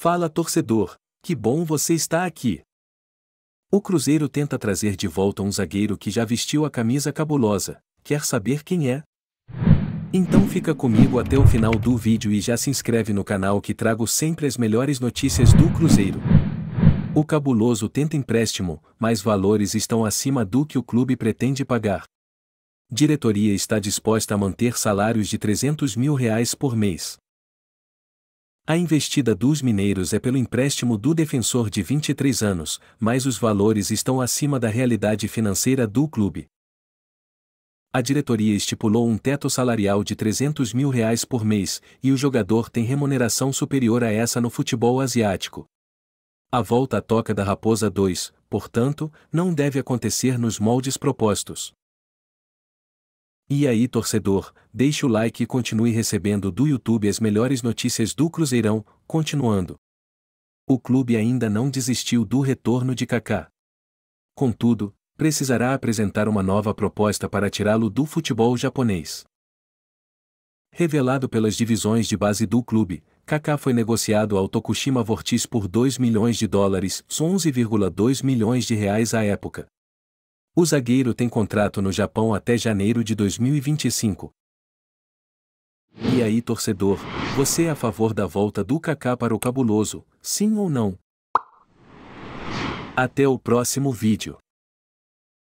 Fala torcedor, que bom você está aqui. O Cruzeiro tenta trazer de volta um zagueiro que já vestiu a camisa cabulosa. Quer saber quem é? Então fica comigo até o final do vídeo e já se inscreve no canal que trago sempre as melhores notícias do Cruzeiro. O cabuloso tenta empréstimo, mas valores estão acima do que o clube pretende pagar. Diretoria está disposta a manter salários de 300 mil reais por mês. A investida dos mineiros é pelo empréstimo do defensor de 23 anos, mas os valores estão acima da realidade financeira do clube. A diretoria estipulou um teto salarial de 300 mil reais por mês, e o jogador tem remuneração superior a essa no futebol asiático. A volta à toca da Raposa 2, portanto, não deve acontecer nos moldes propostos. E aí, torcedor, deixe o like e continue recebendo do YouTube as melhores notícias do Cruzeirão, continuando. O clube ainda não desistiu do retorno de Kaká. Contudo, precisará apresentar uma nova proposta para tirá-lo do futebol japonês. Revelado pelas divisões de base do clube, Kaká foi negociado ao Tokushima Vortis por 2 milhões de dólares, 11,2 milhões de reais à época. O zagueiro tem contrato no Japão até janeiro de 2025. E aí, torcedor, você é a favor da volta do Kaká para o cabuloso, sim ou não? Até o próximo vídeo.